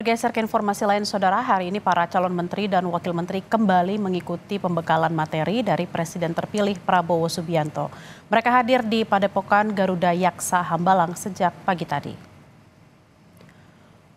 Bergeser ke informasi lain, saudara, hari ini para calon menteri dan wakil menteri kembali mengikuti pembekalan materi dari Presiden terpilih Prabowo Subianto. Mereka hadir di Padepokan Garuda Yaksa Hambalang sejak pagi tadi.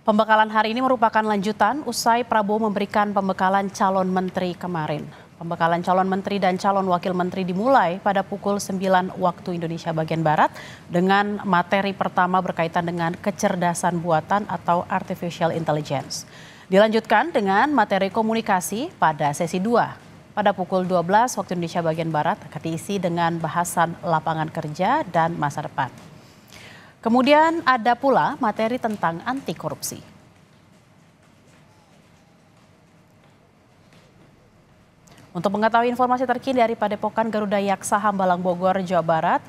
Pembekalan hari ini merupakan lanjutan usai Prabowo memberikan pembekalan calon menteri kemarin. Pembekalan calon menteri dan calon wakil menteri dimulai pada pukul 9 waktu Indonesia bagian Barat dengan materi pertama berkaitan dengan kecerdasan buatan atau artificial intelligence. Dilanjutkan dengan materi komunikasi pada sesi 2. Pada pukul 12 waktu Indonesia bagian Barat akan diisi dengan bahasan lapangan kerja dan masa depan. Kemudian ada pula materi tentang anti korupsi. Untuk mengetahui informasi terkini dari Padepokan Garuda Yaksa Hambalang Bogor, Jawa Barat,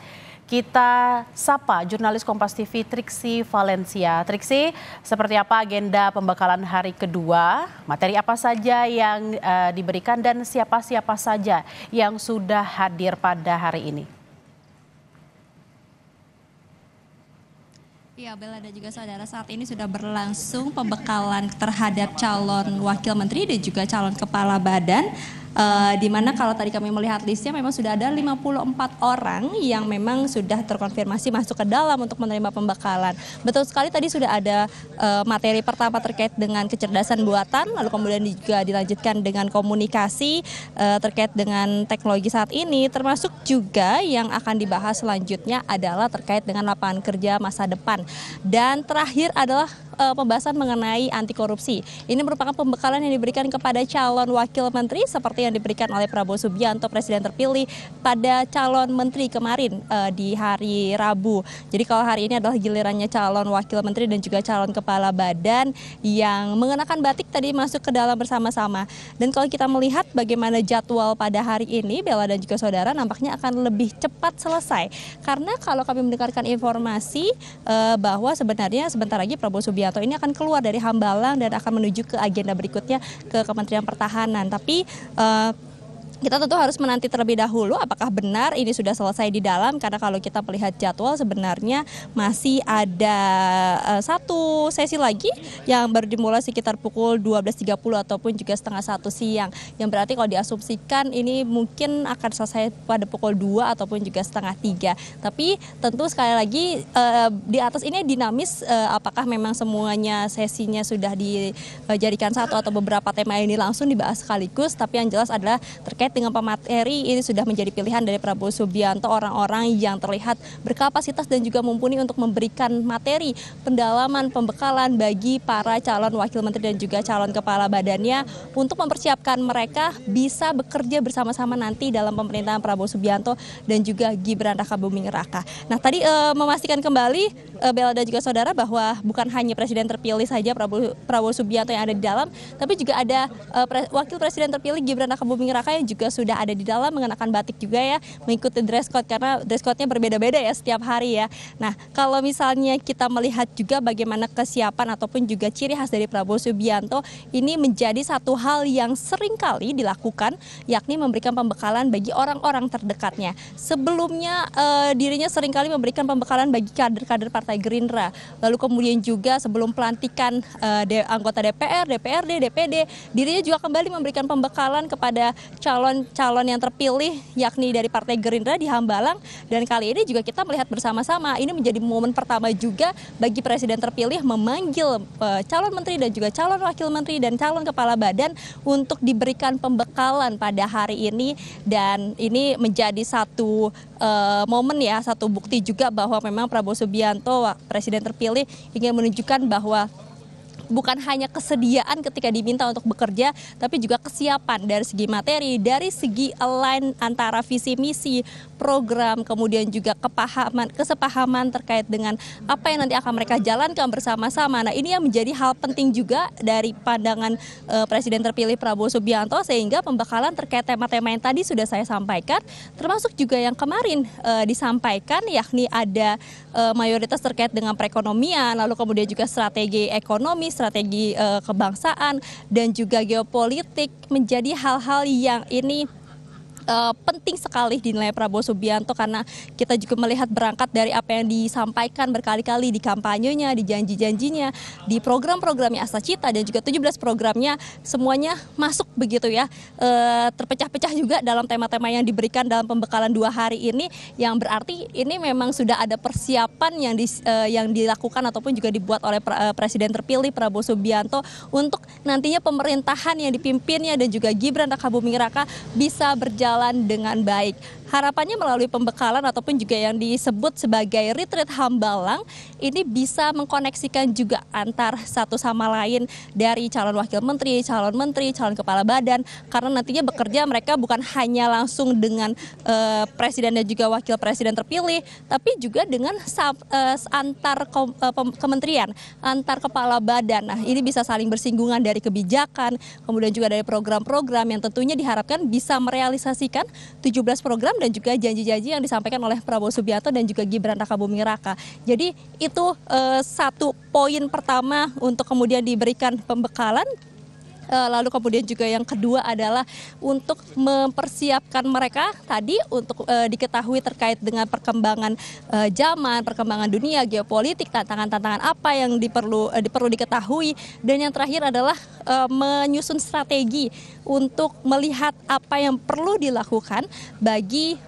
kita sapa jurnalis Kompas TV Triksi Valencia. Triksi, seperti apa agenda pembekalan hari kedua? Materi apa saja yang uh, diberikan dan siapa-siapa saja yang sudah hadir pada hari ini? Ya Bella dan juga saudara saat ini sudah berlangsung pembekalan terhadap calon wakil menteri dan juga calon kepala badan Uh, di mana kalau tadi kami melihat listnya memang sudah ada 54 orang yang memang sudah terkonfirmasi masuk ke dalam untuk menerima pembekalan. Betul sekali tadi sudah ada uh, materi pertama terkait dengan kecerdasan buatan, lalu kemudian juga dilanjutkan dengan komunikasi uh, terkait dengan teknologi saat ini, termasuk juga yang akan dibahas selanjutnya adalah terkait dengan lapangan kerja masa depan. Dan terakhir adalah pembahasan mengenai anti korupsi. Ini merupakan pembekalan yang diberikan kepada calon wakil menteri seperti yang diberikan oleh Prabowo Subianto presiden terpilih pada calon menteri kemarin uh, di hari Rabu. Jadi kalau hari ini adalah gilirannya calon wakil menteri dan juga calon kepala badan yang mengenakan batik tadi masuk ke dalam bersama-sama. Dan kalau kita melihat bagaimana jadwal pada hari ini Bella dan juga saudara nampaknya akan lebih cepat selesai. Karena kalau kami mendengarkan informasi uh, bahwa sebenarnya sebentar lagi Prabowo Subianto ini akan keluar dari Hambalang dan akan menuju ke agenda berikutnya ke Kementerian Pertahanan. Tapi uh, し kita tentu harus menanti terlebih dahulu apakah benar ini sudah selesai di dalam karena kalau kita melihat jadwal sebenarnya masih ada uh, satu sesi lagi yang baru dimulai sekitar pukul 12.30 ataupun juga setengah satu siang yang berarti kalau diasumsikan ini mungkin akan selesai pada pukul 2 ataupun juga setengah tiga tapi tentu sekali lagi uh, di atas ini dinamis uh, apakah memang semuanya sesinya sudah dijadikan satu atau beberapa tema ini langsung dibahas sekaligus tapi yang jelas adalah terkait dengan pemateri ini sudah menjadi pilihan dari Prabowo Subianto orang-orang yang terlihat berkapasitas dan juga mumpuni untuk memberikan materi pendalaman pembekalan bagi para calon wakil menteri dan juga calon kepala badannya untuk mempersiapkan mereka bisa bekerja bersama-sama nanti dalam pemerintahan Prabowo Subianto dan juga Gibran Raka Buming Raka. Nah tadi eh, memastikan kembali Eh, Bella dan juga saudara bahwa bukan hanya presiden terpilih saja Prabowo, Prabowo Subianto yang ada di dalam, tapi juga ada uh, eh, pre, wakil presiden terpilih Gibran Rakabuming Raka yang juga sudah ada di dalam mengenakan batik juga ya, mengikuti dress code karena dress code-nya berbeda-beda ya setiap hari ya. Nah, kalau misalnya kita melihat juga bagaimana kesiapan ataupun juga ciri khas dari Prabowo Subianto ini menjadi satu hal yang seringkali dilakukan yakni memberikan pembekalan bagi orang-orang terdekatnya. Sebelumnya uh, dirinya seringkali memberikan pembekalan bagi kader-kader partai partai Gerindra. Lalu kemudian juga sebelum pelantikan uh, de, anggota DPR, DPRD, DPD, dirinya juga kembali memberikan pembekalan kepada calon-calon yang terpilih yakni dari partai Gerindra di Hambalang dan kali ini juga kita melihat bersama-sama ini menjadi momen pertama juga bagi presiden terpilih memanggil uh, calon menteri dan juga calon wakil menteri dan calon kepala badan untuk diberikan pembekalan pada hari ini dan ini menjadi satu uh, momen ya satu bukti juga bahwa memang Prabowo Subianto bahwa presiden terpilih ingin menunjukkan bahwa bukan hanya kesediaan ketika diminta untuk bekerja, tapi juga kesiapan dari segi materi, dari segi align antara visi misi, program, kemudian juga kepahaman, kesepahaman terkait dengan apa yang nanti akan mereka jalankan bersama-sama. Nah, ini yang menjadi hal penting juga dari pandangan uh, Presiden terpilih Prabowo Subianto sehingga pembekalan terkait tema-tema yang tadi sudah saya sampaikan, termasuk juga yang kemarin uh, disampaikan yakni ada Eh, mayoritas terkait dengan perekonomian, lalu kemudian juga strategi ekonomi, strategi eh, kebangsaan dan juga geopolitik menjadi hal-hal yang ini uh, penting sekali dinilai Prabowo Subianto karena kita juga melihat berangkat dari apa yang disampaikan berkali-kali di kampanyenya, di janji-janjinya, di program-programnya asa Cita dan juga 17 programnya semuanya masuk begitu ya. Uh, terpecah-pecah juga dalam tema-tema yang diberikan dalam pembekalan dua hari ini yang berarti ini memang sudah ada persiapan yang di, uh, eh, yang dilakukan ataupun juga dibuat oleh pra, uh, Presiden terpilih Prabowo Subianto untuk nantinya pemerintahan yang dipimpinnya dan juga Gibran Rakabuming Raka bisa berjalan berjalan dengan baik. Harapannya melalui pembekalan ataupun juga yang disebut sebagai retreat Hambalang ini bisa mengkoneksikan juga antar satu sama lain dari calon wakil menteri, calon menteri, calon kepala badan karena nantinya bekerja mereka bukan hanya langsung dengan uh, presiden dan juga wakil presiden terpilih tapi juga dengan sub, uh, antar ke, uh, kementerian, antar kepala badan. Nah, ini bisa saling bersinggungan dari kebijakan, kemudian juga dari program-program yang tentunya diharapkan bisa merealisasikan 17 program dan juga janji-janji yang disampaikan oleh Prabowo Subianto dan juga Gibran Raka Buming Raka. Jadi itu eh, satu poin pertama untuk kemudian diberikan pembekalan Eh, lalu kemudian juga yang kedua adalah untuk mempersiapkan mereka tadi untuk uh, diketahui terkait dengan perkembangan uh, zaman, perkembangan dunia, geopolitik, tantangan-tantangan apa yang diperlu uh, diperlu diketahui dan yang terakhir adalah uh, menyusun strategi untuk melihat apa yang perlu dilakukan bagi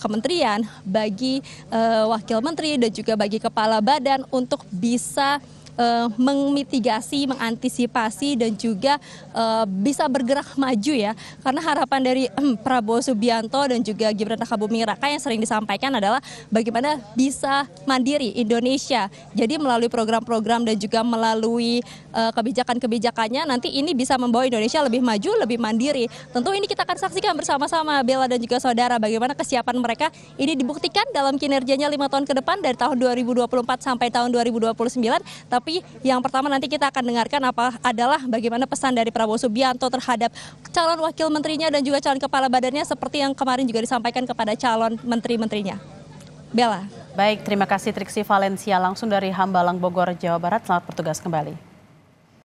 kementerian, bagi uh, wakil menteri dan juga bagi kepala badan untuk bisa uh, memitigasi, mengantisipasi dan juga uh, bisa bergerak maju ya. Karena harapan dari uh, Prabowo Subianto dan juga Gibran Rakabuming Raka yang sering disampaikan adalah bagaimana bisa mandiri Indonesia. Jadi melalui program-program dan juga melalui uh, kebijakan-kebijakannya nanti ini bisa membawa Indonesia lebih maju, lebih mandiri. Tentu ini kita akan saksikan bersama-sama Bella dan juga saudara bagaimana kesiapan mereka ini dibuktikan dalam kinerjanya lima tahun ke depan dari tahun 2024 sampai tahun 2029. Tapi tapi yang pertama nanti kita akan dengarkan apa adalah bagaimana pesan dari Prabowo Subianto terhadap calon wakil menterinya dan juga calon kepala badannya seperti yang kemarin juga disampaikan kepada calon menteri-menterinya. Bella. Baik, terima kasih Triksi Valencia langsung dari Hambalang Bogor, Jawa Barat. Selamat bertugas kembali.